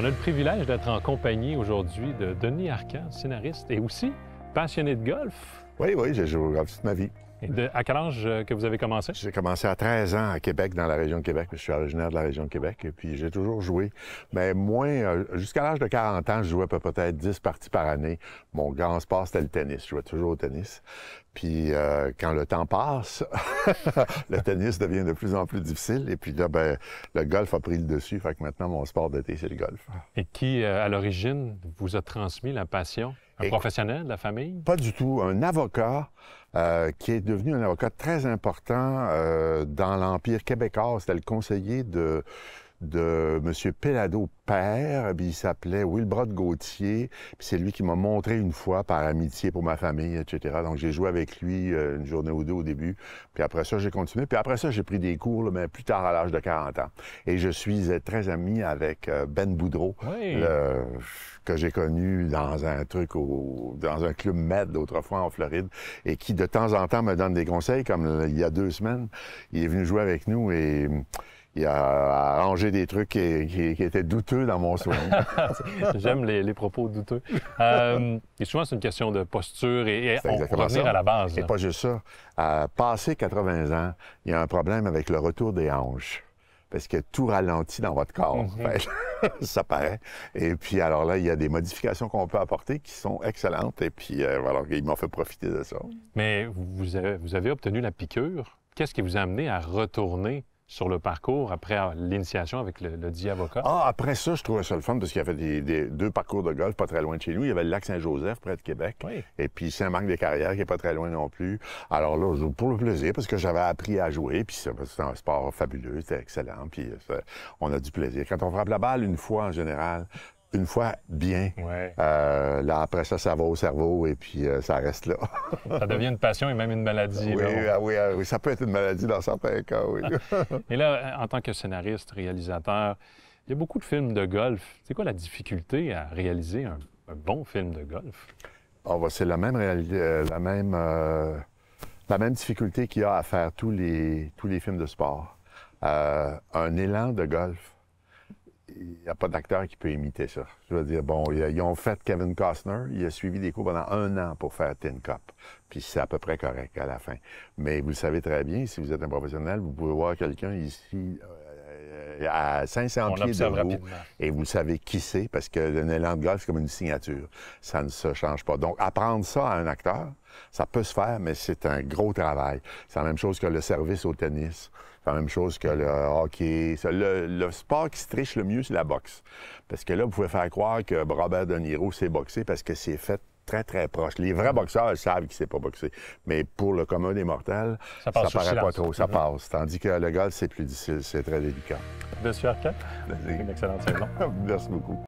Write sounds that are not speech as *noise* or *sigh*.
On a le privilège d'être en compagnie aujourd'hui de Denis Arcan, scénariste et aussi passionné de golf. Oui, oui, j'ai joué au toute ma vie. Mhm. à quel âge euh, que vous avez commencé? J'ai commencé à 13 ans à Québec, dans la région de Québec. Je suis originaire de la région de Québec. Et puis, j'ai toujours joué. Mais moins, euh, jusqu'à l'âge de 40 ans, je jouais peut-être 10 parties par année. Mon grand sport, c'était le tennis. Je jouais toujours au tennis. Puis euh, quand le temps passe, *laughs* le tennis devient de plus en plus difficile. Et puis ben, le golf a pris le dessus. Fait que maintenant, mon sport d'été, c'est le golf. Et qui, à l'origine, vous a transmis la passion? Un professionnel, la famille? Pas du tout. Un avocat euh, qui est devenu un avocat très important euh, dans l'Empire québécois. C'était le conseiller de, de M. Pelado père, il s'appelait Wilbrod Gauthier, puis c'est lui qui m'a montré une fois par amitié pour ma famille, etc. Donc j'ai joué avec lui euh, une journée ou deux au début, puis après ça j'ai continué, puis après ça j'ai pris des cours, mais plus tard à l'âge de 40 ans. Et je suis euh, très ami avec euh, Ben Boudreau, que j'ai connu dans un truc au... dans un club med d'autrefois en Floride, et qui de temps en temps me donne des conseils, comme il y a deux semaines, il est venu jouer avec nous et il a arrangé des trucs qui, étaient douteux dans mon soin. *laughs* J'aime les, propos douteux. Euh, et souvent, c'est une question de posture et, revenir à la base. Et pas juste ça. Passer passé 80 ans, il y a un problème avec le retour des hanches parce que tout ralentit dans votre corps. Mhm. *laughs* ça paraît. Et puis, alors là, il y a des modifications qu'on peut apporter qui sont excellentes. Et puis, euh, ils m'ont fait profiter de ça. Mais vous vous avez obtenu la piqûre. Qu'est-ce qui vous a amené à retourner sur le parcours après l'initiation avec le, dit avocat? Ah, après ça, je trouvais ça le fun parce qu'il y avait des, deux parcours de golf pas très loin de chez nous. Il y avait le lac Saint-Joseph près de Québec. Et puis saint manque des carrière qui est pas très loin non plus. Alors là, je pour le plaisir parce que j'avais appris à jouer. Puis c'est un sport fabuleux, c'était excellent. Puis euh, on a du plaisir. Quand on frappe la balle une fois en général, une fois bien, euh, là, après ça, ça va au cerveau et puis euh, ça reste là. *laughs* ça devient une passion et même une maladie. Oui, ah ah oui, ça peut être une maladie dans certains cas, oui. *laughs* et là, en tant que scénariste, réalisateur, il y a beaucoup de films de golf. C'est quoi la difficulté à réaliser un, bon film de golf? Ah, bah, c'est la même, euh, la même, la même difficulté qu'il y a à faire tous les, tous les films de sport. un élan de golf il n'y a pas d'acteur qui peut imiter ça. Je veux dire, bon, ils ont fait Kevin Costner, il a suivi des cours pendant un an pour faire Tin Cup. Puis c'est à peu près correct à la fin. Mais vous le savez très bien, si vous êtes un professionnel, vous pouvez voir quelqu'un ici euh, à 500 pieds de vous. Et vous savez qui c'est, parce que le élan de golf, c'est comme une signature. Ça ne se change pas. Donc, apprendre ça à un acteur, ça peut se faire, mais c'est un gros travail. C'est la même chose que le service au tennis. C'est la même chose que le hockey. Le, le sport qui se triche le mieux, c'est la boxe. Parce que là, vous pouvez faire croire que Robert De Niro s'est boxé parce que c'est fait très, proche. Les vrais boxeurs savent qu'il ne sait pas boxer. Mais pour le commun des mortels, ça, paraît pas trop, ça mm-hmm. passe. Tandis que le golf, c'est plus difficile, c'est très délicat. Monsieur Arquette, une excellente saison. *laughs* Merci beaucoup.